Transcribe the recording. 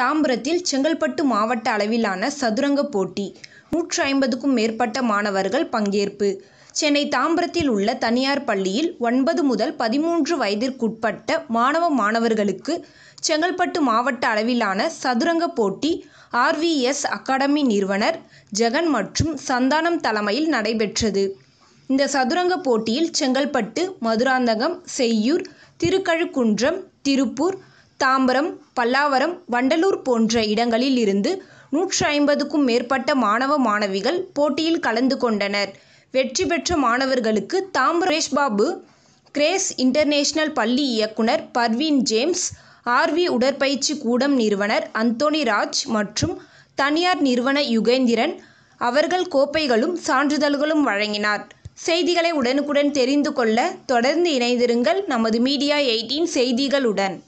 தாம்பரத்தில் செங்கல்பட்டு மாவட்ட அளவிலான சதுரங்க போட்டி நூற்று ஐம்பதுக்கும் மேற்பட்ட மாணவர்கள் பங்கேற்பு சென்னை தாம்பரத்தில் உள்ள தனியார் பள்ளியில் ஒன்பது முதல் பதிமூன்று வயதிற்குட்பட்ட மாணவ மாணவர்களுக்கு செங்கல்பட்டு மாவட்ட அளவிலான சதுரங்க போட்டி ஆர்விஎஸ் அகாடமி நிறுவனர் ஜெகன் மற்றும் சந்தானம் தலைமையில் நடைபெற்றது இந்த சதுரங்க போட்டியில் செங்கல்பட்டு மதுராந்தகம் செய்யூர் திருக்கழுக்குன்றம் திருப்பூர் தாம்பரம் பல்லாவரம் வண்டலூர் போன்ற இடங்களில் இருந்து நூற்று ஐம்பதுக்கும் மேற்பட்ட மாணவ மாணவிகள் போட்டியில் கலந்து கொண்டனர் வெற்றி பெற்ற மாணவர்களுக்கு தாம்பரேஷ் பாபு கிரேஸ் இன்டர்நேஷனல் பள்ளி இயக்குனர் பர்வீன் ஜேம்ஸ் ஆர்வி உடற்பயிற்சி கூடம் நிறுவனர் அந்தோனி ராஜ் மற்றும் தனியார் நிறுவன யுகேந்திரன் அவர்கள் கோப்பைகளும் சான்றிதழ்களும் வழங்கினார் செய்திகளை உடனுக்குடன் தெரிந்து கொள்ள தொடர்ந்து இணைந்திருங்கள் நமது மீடியா எயிட்டீன் செய்திகளுடன்